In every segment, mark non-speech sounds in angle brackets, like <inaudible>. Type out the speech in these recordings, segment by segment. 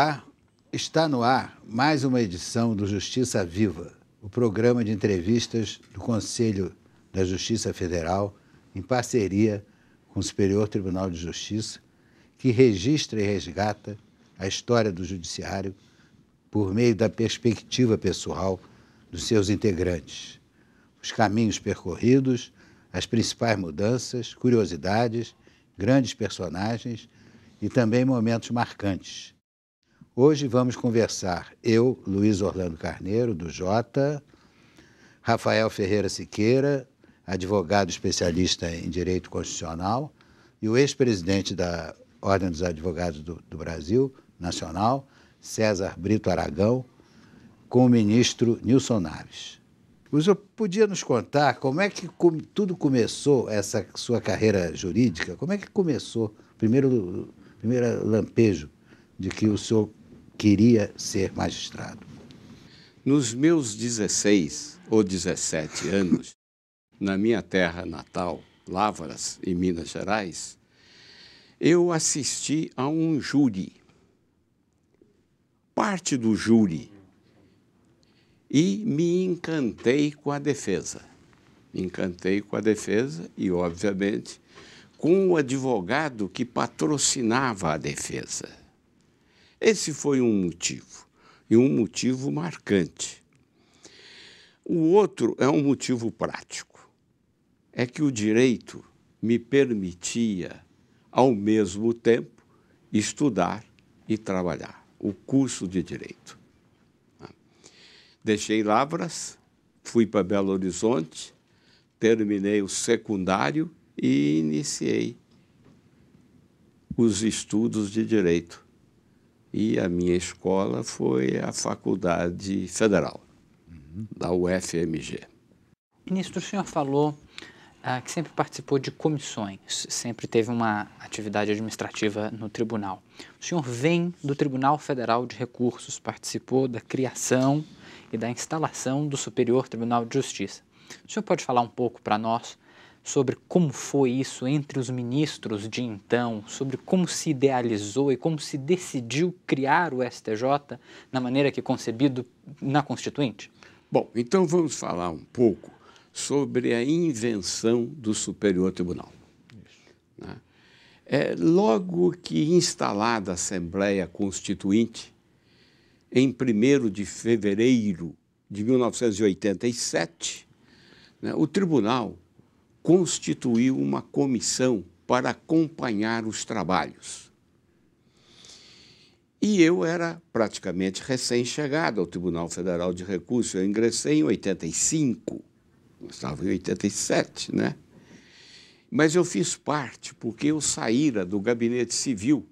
Olá, tá, está no ar mais uma edição do Justiça Viva, o programa de entrevistas do Conselho da Justiça Federal, em parceria com o Superior Tribunal de Justiça, que registra e resgata a história do Judiciário por meio da perspectiva pessoal dos seus integrantes, os caminhos percorridos, as principais mudanças, curiosidades, grandes personagens e também momentos marcantes Hoje vamos conversar eu, Luiz Orlando Carneiro, do Jota, Rafael Ferreira Siqueira, advogado especialista em direito constitucional, e o ex-presidente da Ordem dos Advogados do, do, Brasil, nacional, César Brito Aragão, com o ministro Nilson Naves. O senhor podia nos contar como é que tudo começou, essa sua carreira jurídica? Como é que começou? Primeiro, primeiro lampejo de que o senhor queria ser magistrado. Nos meus 16 ou 17 anos, na minha terra natal, Lavras, em Minas Gerais, eu assisti a um júri. Parte do júri. E me encantei com a defesa. Me encantei com a defesa e, obviamente, com o advogado que patrocinava a defesa. Esse foi um motivo, e um motivo marcante. O outro é um motivo prático. É que o direito me permitia, ao mesmo tempo, estudar e trabalhar o curso de direito. Deixei Lavras, fui para Belo Horizonte, terminei o secundário e iniciei os estudos de direito e a minha escola foi a Faculdade Federal, uhum. da UFMG. Ministro, o senhor falou ah, que sempre participou de comissões, sempre teve uma atividade administrativa no tribunal. O senhor vem do Tribunal Federal de Recursos, participou da criação e da instalação do Superior Tribunal de Justiça. O senhor pode falar um pouco para nós sobre como foi isso entre os ministros de então, sobre como se idealizou e como se decidiu criar o STJ na maneira que é concebido na Constituinte? Bom, então vamos falar um pouco sobre a invenção do Superior Tribunal. Né? É, logo que instalada a Assembleia Constituinte, em 1 de fevereiro de 1987, né, o tribunal constituiu uma comissão para acompanhar os trabalhos. E eu era praticamente recém-chegado ao Tribunal Federal de Recursos. Eu ingressei em 85, eu estava em 87, né? Mas eu fiz parte, porque eu saíra do gabinete civil.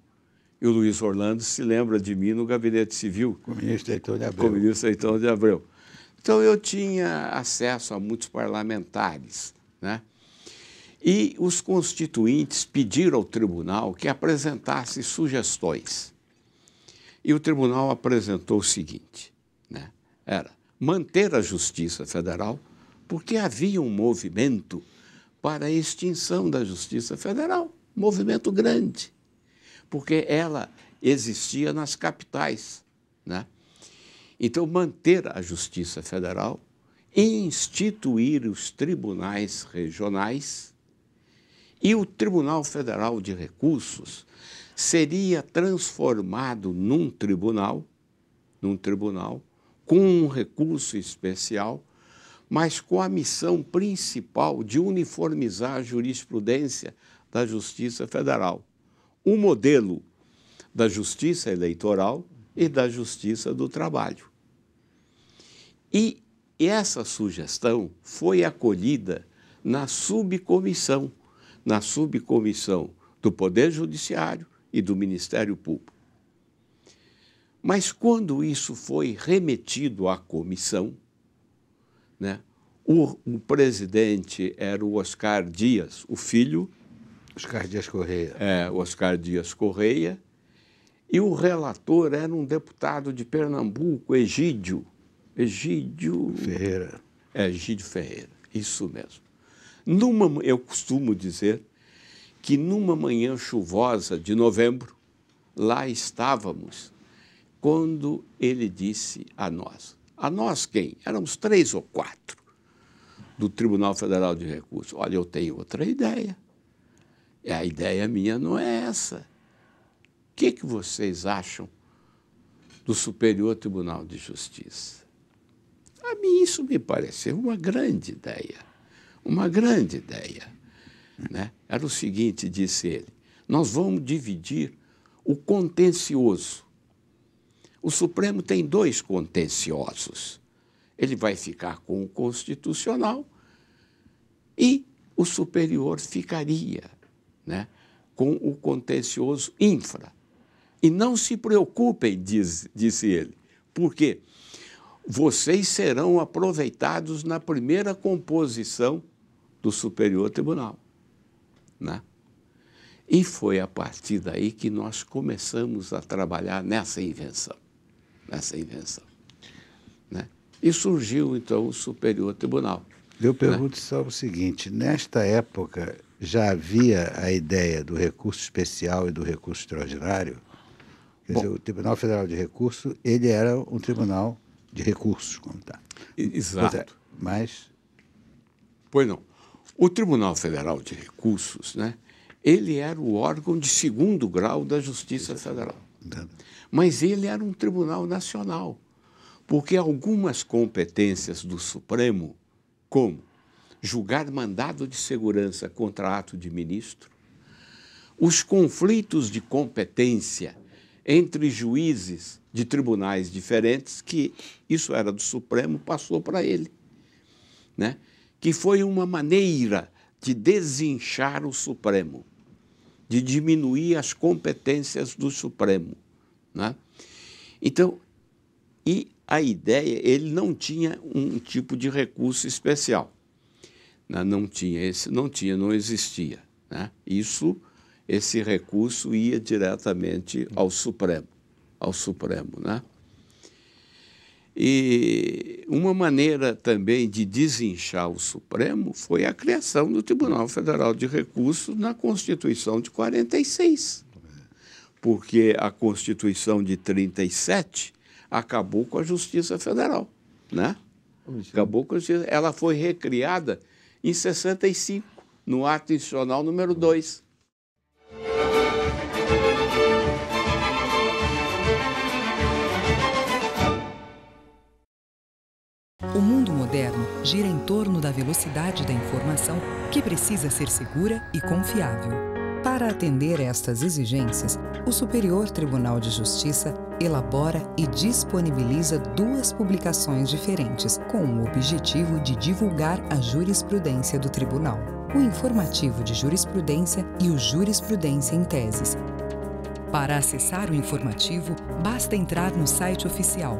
E o Luiz Orlando se lembra de mim no gabinete civil. Com o ministro Heitor de Abreu. Com o ministro Heitor de Abreu. Então eu tinha acesso a muitos parlamentares, né? E os constituintes pediram ao tribunal que apresentasse sugestões. E o tribunal apresentou o seguinte: né? era manter a Justiça Federal, porque havia um movimento para a extinção da Justiça Federal, um movimento grande, porque ela existia nas capitais. Né? Então, manter a Justiça Federal, instituir os tribunais regionais e o Tribunal Federal de Recursos seria transformado num tribunal, num tribunal com um recurso especial, mas com a missão principal de uniformizar a jurisprudência da Justiça Federal. O um modelo da Justiça Eleitoral e da Justiça do Trabalho. E essa sugestão foi acolhida na subcomissão na subcomissão do Poder Judiciário e do Ministério Público. Mas quando isso foi remetido à comissão, né, o, o presidente era o Oscar Dias, o filho. Oscar Dias Correia. É, Oscar Dias Correia. E o relator era um deputado de Pernambuco, Egídio. Egídio. Ferreira. É, Egídio Ferreira, isso mesmo. Numa, eu costumo dizer que numa manhã chuvosa de novembro, lá estávamos quando ele disse a nós. A nós quem? Éramos três ou quatro do Tribunal Federal de Recursos. Olha, eu tenho outra ideia. é a ideia minha não é essa. O que, que vocês acham do Superior Tribunal de Justiça? A mim isso me pareceu uma grande ideia uma grande ideia. Né? Era o seguinte, disse ele: nós vamos dividir o contencioso. O Supremo tem dois contenciosos. Ele vai ficar com o constitucional e o superior ficaria né, com o contencioso infra. E não se preocupem, diz, disse ele, porque vocês serão aproveitados na primeira composição do Superior Tribunal. Né? E foi a partir daí que nós começamos a trabalhar nessa invenção. Nessa invenção. Né? E surgiu, então, o Superior Tribunal. Eu né? pergunto né? só o seguinte: nesta época já havia a ideia do recurso especial e do recurso extraordinário? Quer Bom, dizer, o Tribunal Federal de Recurso ele era um tribunal de recursos, como está. É, exato. É, mas. Pois não. O Tribunal Federal de Recursos, né, ele era o órgão de segundo grau da Justiça Federal. Mas ele era um tribunal nacional, porque algumas competências do Supremo, como julgar mandado de segurança contra ato de ministro, os conflitos de competência entre juízes de tribunais diferentes que isso era do Supremo, passou para ele. Né? Que foi uma maneira de desinchar o Supremo, de diminuir as competências do Supremo. Né? Então, e a ideia, ele não tinha um tipo de recurso especial. Né? Não tinha esse, não tinha, não existia. Né? Isso, esse recurso ia diretamente ao Supremo ao Supremo, né? E uma maneira também de desinchar o Supremo foi a criação do Tribunal Federal de Recursos na Constituição de 46. Porque a Constituição de 37 acabou com a Justiça Federal, né? Assim? Acabou com a Justiça. Ela foi recriada em 65, no ato institucional número 2. gira em torno da velocidade da informação, que precisa ser segura e confiável. Para atender estas exigências, o Superior Tribunal de Justiça elabora e disponibiliza duas publicações diferentes, com o objetivo de divulgar a jurisprudência do tribunal: o Informativo de Jurisprudência e o Jurisprudência em Teses. Para acessar o informativo, basta entrar no site oficial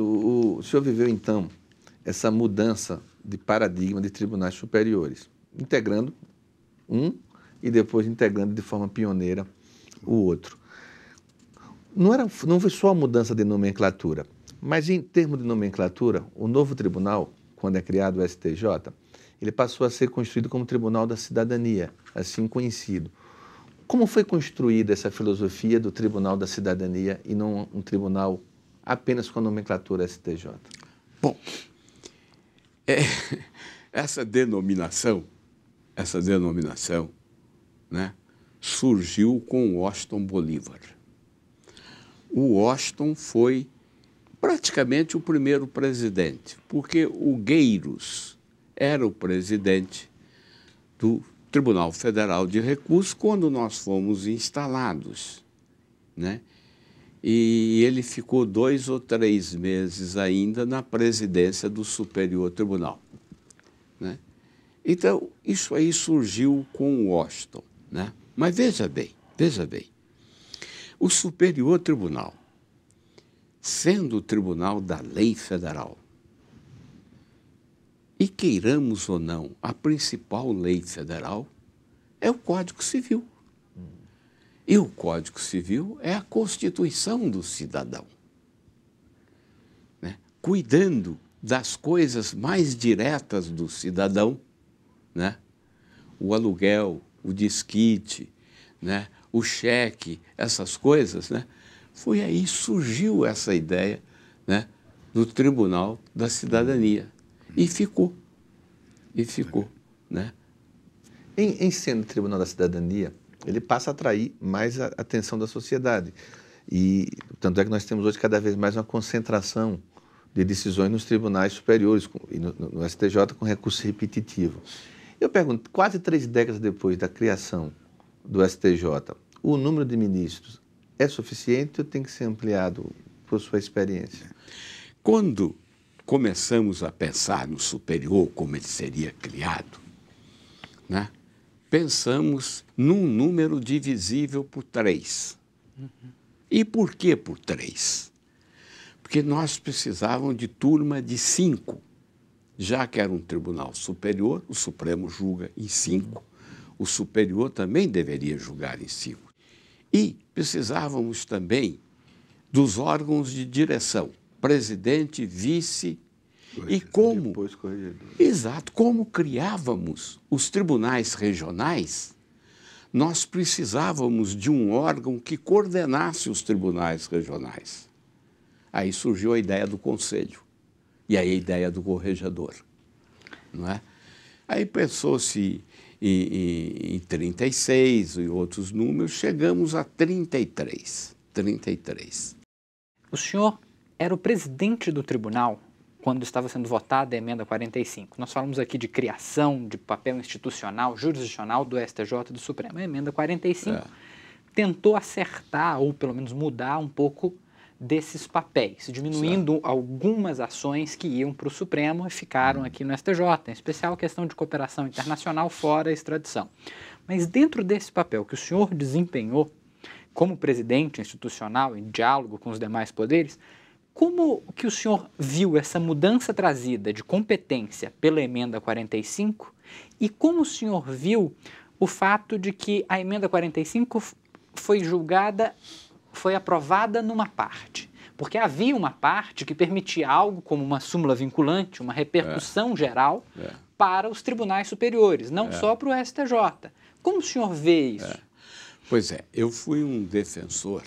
o, o senhor viveu então essa mudança de paradigma de tribunais superiores, integrando um e depois integrando de forma pioneira o outro. Não, era, não foi só a mudança de nomenclatura, mas em termos de nomenclatura, o novo tribunal, quando é criado o STJ, ele passou a ser construído como Tribunal da Cidadania, assim conhecido. Como foi construída essa filosofia do Tribunal da Cidadania e não um tribunal apenas com a nomenclatura STJ? Bom, é, essa denominação, essa denominação, né, surgiu com Washington Bolívar. O Washington foi praticamente o primeiro presidente, porque o Gueiros era o presidente do Tribunal Federal de Recursos quando nós fomos instalados, né? e ele ficou dois ou três meses ainda na presidência do Superior Tribunal. Né? Então, isso aí surgiu com Washington. Né? Mas veja bem, veja bem. O Superior Tribunal, sendo o tribunal da lei federal, e queiramos ou não, a principal lei federal é o Código Civil. E o Código Civil é a constituição do cidadão, né? cuidando das coisas mais diretas do cidadão, né? o aluguel, o desquite, né? o cheque, essas coisas. Né? Foi aí que surgiu essa ideia né? Do Tribunal da Cidadania. E ficou. E ficou. Né? Em, em sendo Tribunal da Cidadania, ele passa a atrair mais a atenção da sociedade. E tanto é que nós temos hoje cada vez mais uma concentração de decisões nos tribunais superiores e no, no, STJ com recurso repetitivo. Eu pergunto, quase três décadas depois da criação do STJ, o número de ministros é suficiente ou tem que ser ampliado por sua experiência? Quando começamos a pensar no superior como ele seria criado, né? pensamos num número divisível por três. Uhum. E por que por três? Porque nós precisávamos de turma de cinco. Já que era um tribunal superior, o Supremo julga em cinco, o superior também deveria julgar em cinco. E precisávamos também dos órgãos de direção: presidente, vice, e como. Exato. Como criávamos os tribunais regionais, nós precisávamos de um órgão que coordenasse os tribunais regionais. Aí surgiu a ideia do conselho e aí a ideia do corregedor. Não é? Aí pensou-se em, em, em 36 e outros números, chegamos a 33. 33. O senhor era o presidente do tribunal quando estava sendo votada a emenda 45. Nós falamos aqui de criação de papel institucional, jurisdicional do STJ e do Supremo. A emenda 45 é. tentou acertar, ou pelo menos mudar um pouco desses papéis, diminuindo certo. algumas ações que iam para o Supremo e ficaram hum. aqui no STJ, em especial a questão de cooperação internacional fora a extradição. Mas dentro desse papel que o senhor desempenhou como presidente institucional em diálogo com os demais poderes, como que o senhor viu essa mudança trazida de competência pela emenda 45 e como o senhor viu o fato de que a emenda 45 foi julgada, foi aprovada numa parte? Porque havia uma parte que permitia algo como uma súmula vinculante, uma repercussão é. geral é. para os tribunais superiores, não é. só para o STJ. Como o senhor vê é. isso? Pois é, eu fui um defensor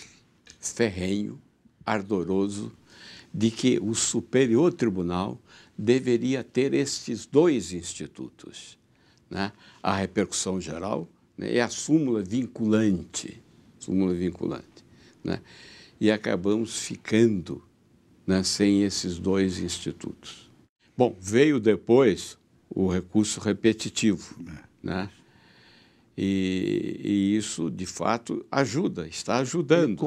ferrenho, ardoroso de que o Superior Tribunal deveria ter estes dois institutos, né? a repercussão geral né? e a súmula vinculante, súmula vinculante, né? e acabamos ficando né, sem esses dois institutos. Bom, veio depois o recurso repetitivo, é. né? E, e, isso, de fato, ajuda, está ajudando.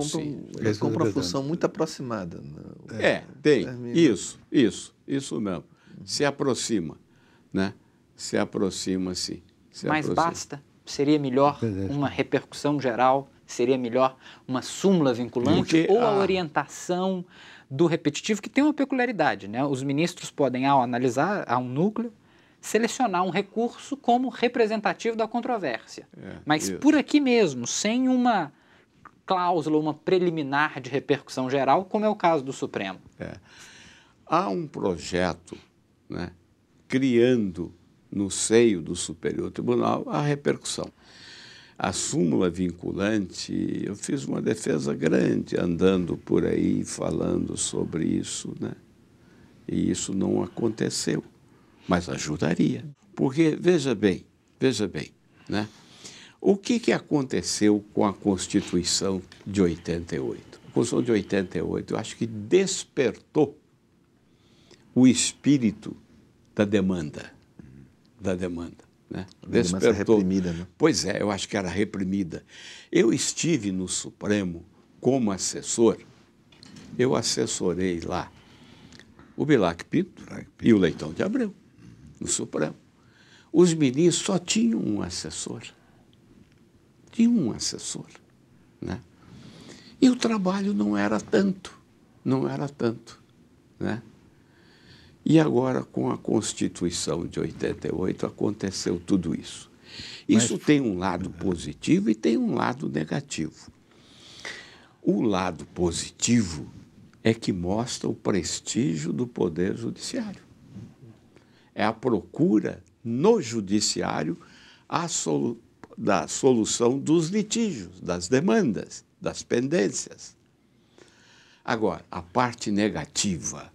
Ele compra, uma função muito aproximada. Não? Né? É, tem. Isso, isso, isso mesmo. Se aproxima, né? Se aproxima, sim. Se Mas aproxima. basta? Seria melhor é uma repercussão geral? Seria melhor uma súmula vinculante? Porque, ou a orientação do repetitivo, que tem uma peculiaridade, né? Os ministros podem, ao analisar, há um núcleo, selecionar um recurso como representativo da controvérsia. É, Mas isso. por aqui mesmo, sem uma cláusula, uma preliminar de repercussão geral, como é o caso do Supremo. É. Há um projeto né, criando no seio do Superior Tribunal a repercussão. A súmula vinculante, eu fiz uma defesa grande andando por aí falando sobre isso, né? E isso não aconteceu mas ajudaria. Porque, veja bem, veja bem, né? O que, que aconteceu com a Constituição de 88? A Constituição de 88, eu acho que despertou o espírito da demanda, da demanda. Né? Despertou. reprimida, né? Pois é, eu acho que era reprimida. Eu estive no Supremo como assessor, eu assessorei lá o Bilac Pinto, Bilac Pinto. e o Leitão de Abreu no Supremo, os ministros só tinham um assessor. Tinha um assessor. Né? E o trabalho não era tanto, não era tanto. Né? E agora, com a Constituição de 88, aconteceu tudo isso. Isso Mas... tem um lado positivo e tem um lado negativo. O lado positivo é que mostra o prestígio do Poder Judiciário é a procura no judiciário solu da solução dos litígios, das demandas, das pendências. Agora, a parte negativa,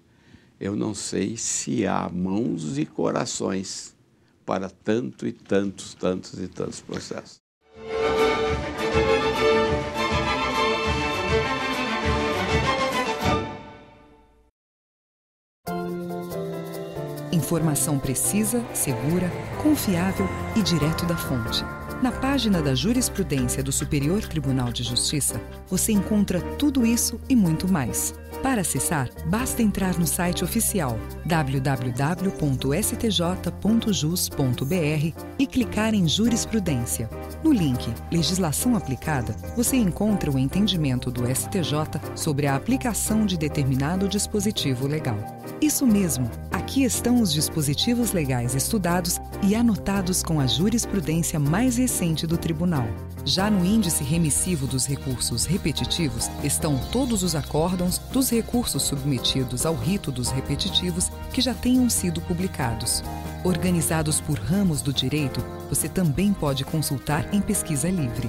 eu não sei se há mãos e corações para tanto e tantos, tantos e tantos processos. Informação precisa, segura, confiável e direto da fonte. Na página da jurisprudência do Superior Tribunal de Justiça, você encontra tudo isso e muito mais. Para acessar, basta entrar no site oficial www.stj.jus.br e clicar em Jurisprudência. No link Legislação Aplicada, você encontra o entendimento do STJ sobre a aplicação de determinado dispositivo legal. Isso mesmo, aqui estão os dispositivos legais estudados e anotados com a jurisprudência mais recente do Tribunal. Já no índice remissivo dos recursos repetitivos estão todos os acórdãos dos recursos submetidos ao rito dos repetitivos que já tenham sido publicados. Organizados por ramos do direito, você também pode consultar em pesquisa livre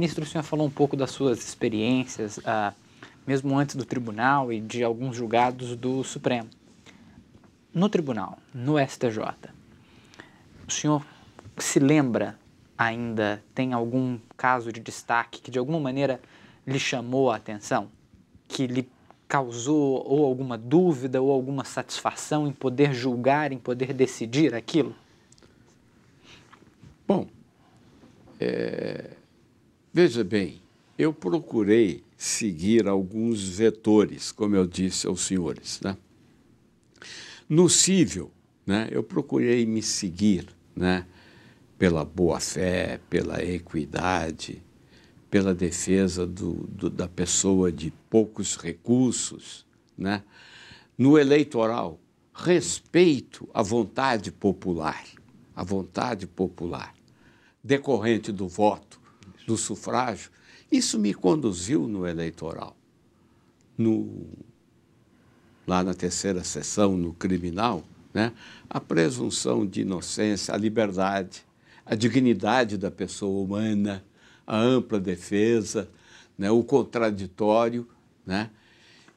ministro, o senhor falou um pouco das suas experiências, ah, mesmo antes do tribunal e de alguns julgados do Supremo. No tribunal, no STJ, o senhor se lembra ainda, tem algum caso de destaque que de alguma maneira lhe chamou a atenção? Que lhe causou ou alguma dúvida ou alguma satisfação em poder julgar, em poder decidir aquilo? Bom, é, Veja bem, eu procurei seguir alguns vetores, como eu disse aos senhores. Né? No cível, né, eu procurei me seguir né, pela boa-fé, pela equidade, pela defesa do, do, da pessoa de poucos recursos. Né? No eleitoral, respeito à vontade popular, à vontade popular decorrente do voto do sufrágio, isso me conduziu no eleitoral. No, lá na terceira sessão, no criminal, né, a presunção de inocência, a liberdade, a dignidade da pessoa humana, a ampla defesa, né, o contraditório. Né?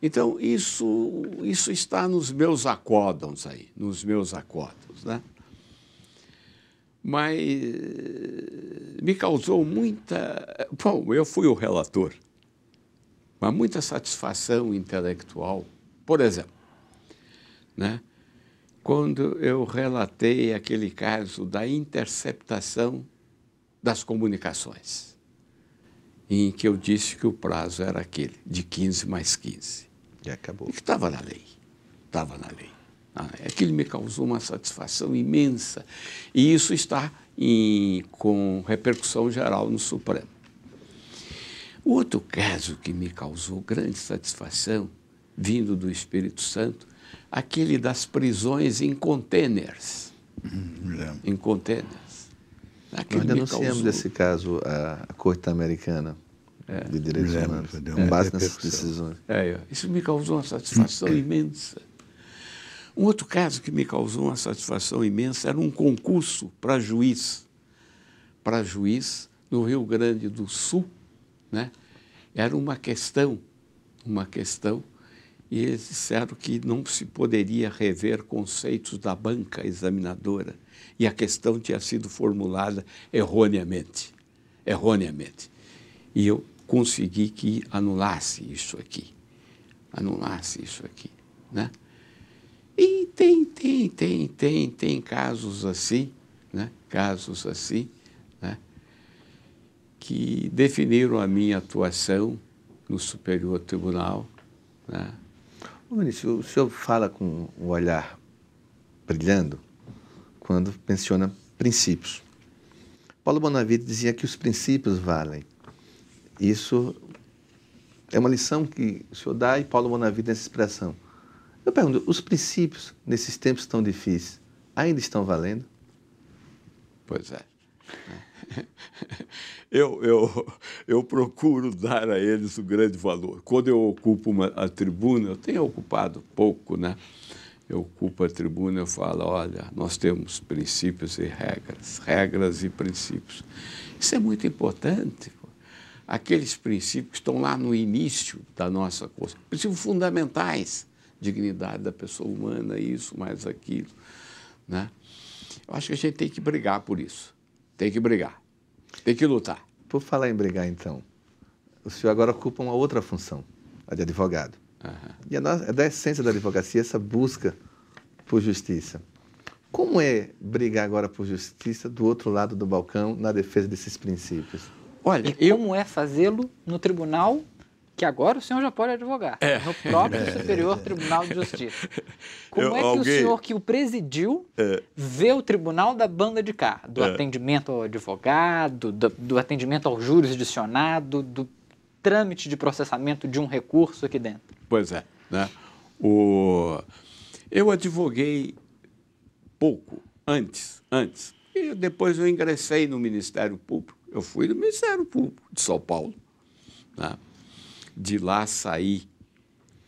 Então, isso, isso está nos meus acórdons aí, nos meus acórdons. Né? mas eh, me causou muita. Bom, eu fui o relator, mas muita satisfação intelectual. Por exemplo, né? quando eu relatei aquele caso da interceptação das comunicações, em que eu disse que o prazo era aquele, de 15 mais 15. E acabou. E que estava na lei. Estava na lei aquilo ah, é me causou uma satisfação imensa. E isso está em, com repercussão geral no Supremo. Outro caso que me causou grande satisfação, vindo do Espírito Santo, aquele das prisões em containers. Hum, em containers. Aquilo Nós denunciamos causou... desse caso à Corte Americana é. de Direitos Humanos, com base nessas decisões. É, isso me causou uma satisfação é. imensa. Um outro caso que me causou uma satisfação imensa era um concurso para juiz, para juiz no Rio Grande do Sul, né? Era uma questão, uma questão, e eles disseram que não se poderia rever conceitos da banca examinadora e a questão tinha sido formulada erroneamente, erroneamente. E eu consegui que anulasse isso aqui, anulasse isso aqui, né? tem, tem, tem, tem, tem casos assim, né? casos assim, né? que definiram a minha atuação no Superior Tribunal. Né? Ô, Vinícius, o senhor fala com o olhar brilhando quando menciona princípios. Paulo Bonavita dizia que os princípios valem. Isso é uma lição que o senhor dá e Paulo Bonavita nessa expressão. Eu pergunto, os princípios nesses tempos tão difíceis ainda estão valendo? Pois é. <laughs> Eu, eu, eu procuro dar a eles o grande valor. Quando eu ocupo uma, a tribuna, eu tenho ocupado pouco, né? Eu ocupo a tribuna, eu falo, olha, nós temos princípios e regras, regras e princípios. Isso é muito importante. Aqueles princípios que estão lá no início da nossa coisa, princípios fundamentais dignidade da pessoa humana, isso, mais aquilo. Né? Eu acho que a gente tem que brigar por isso. Tem que brigar. Tem que lutar. Por falar em brigar, então, o senhor agora ocupa uma outra função, a de advogado. Uhum. E é a, nossa, é da essência da advocacia essa busca por justiça. Como é brigar agora por justiça do outro lado do balcão na defesa desses princípios? Olha, e eu... como é fazê-lo no tribunal que agora o senhor já pode advogar é. no próprio é. Superior Tribunal de Justiça. <laughs> Como eu, é que alguém... o senhor que o presidiu é. vê o tribunal da banda de cá, do é. atendimento ao advogado, do, do atendimento ao jurisdicionado, do trâmite de processamento de um recurso aqui dentro? Pois é, né? O eu advoguei pouco antes, antes. E depois eu ingressei no Ministério Público. Eu fui do Ministério Público de São Paulo, né? de lá sair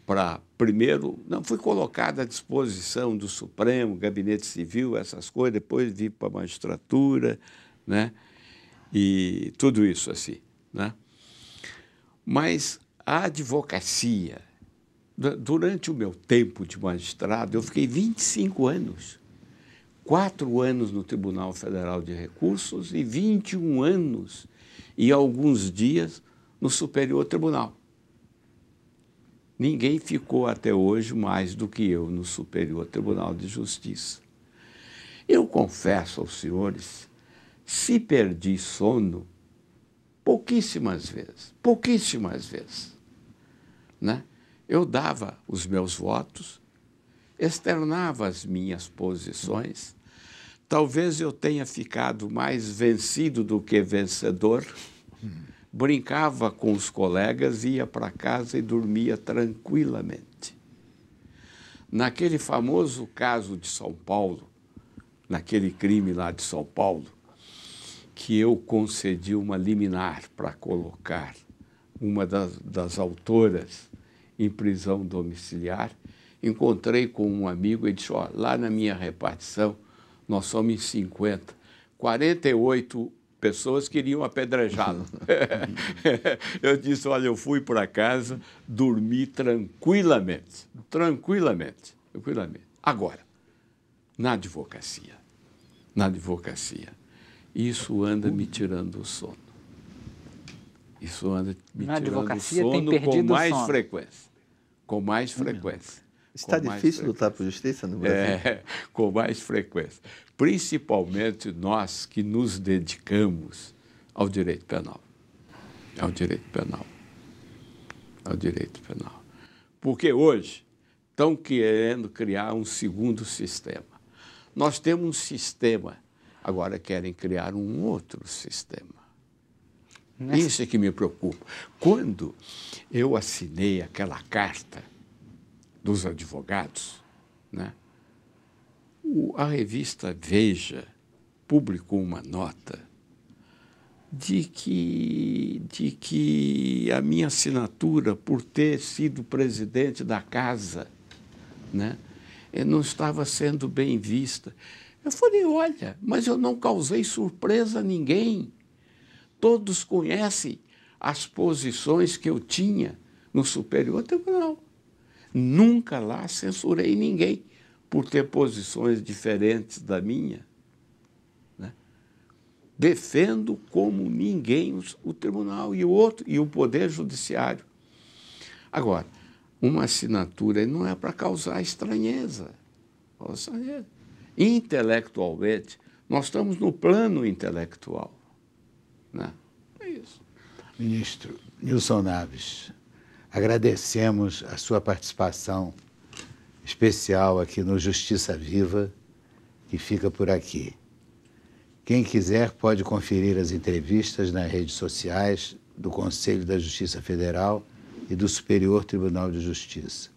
para primeiro, não fui colocado à disposição do Supremo, Gabinete Civil, essas coisas, depois vim para a magistratura, né? E tudo isso assim, né? Mas a advocacia, durante o meu tempo de magistrado, eu fiquei 25 anos. Quatro anos no Tribunal Federal de Recursos e 21 anos e alguns dias no Superior Tribunal. Ninguém ficou até hoje mais do que eu no Superior Tribunal de Justiça. Eu confesso aos senhores, se perdi sono pouquíssimas vezes, pouquíssimas vezes. Né? Eu dava os meus votos, externava as minhas posições. Talvez eu tenha ficado mais vencido do que vencedor. Hum brincava com os colegas, ia para casa e dormia tranquilamente. Naquele famoso caso de São Paulo, naquele crime lá de São Paulo, que eu concedi uma liminar para colocar uma das, das autoras em prisão domiciliar, encontrei com um amigo e disse: Ó, lá na minha repartição, nós somos em 50, 48 pessoas queriam apedrejá-lo. <laughs> eu disse: olha, eu fui para casa, dormi tranquilamente, tranquilamente, tranquilamente. Agora, na advocacia, na advocacia, isso anda me tirando o sono. Isso anda me na tirando o sono com mais sono. frequência. Com mais frequência. Está difícil lutar por justiça no Brasil? É, <laughs> com mais frequência. Principalmente nós que nos dedicamos ao direito penal. Ao direito penal. Ao direito penal. Porque hoje estão querendo criar um segundo sistema. Nós temos um sistema, agora querem criar um outro sistema. Nessa... Isso é que me preocupa. Quando eu assinei aquela carta dos advogados, né? O, a revista Veja publicou uma nota de que, de que a minha assinatura por ter sido presidente da casa né, eh, não estava sendo bem vista. Eu falei, olha, mas eu não causei surpresa a ninguém. Todos conhecem as posições que eu tinha no Superior Tribunal. Nunca lá censurei ninguém por ter posições diferentes da minha. Né? Defendo como ninguém o tribunal e o outro e o poder judiciário. Agora, uma assinatura não é para causar estranheza. É. Intelectualmente, nós estamos no plano intelectual. Né? É isso. Ministro Nilson Naves, Agradecemos a sua participação especial aqui no Justiça Viva, que fica por aqui. Quem quiser pode conferir as entrevistas nas redes sociais do Conselho da Justiça Federal e do Superior Tribunal de Justiça.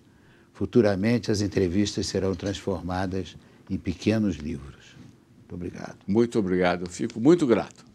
Futuramente, as entrevistas serão transformadas em pequenos livros. Muito obrigado. Muito obrigado. fico muito grato.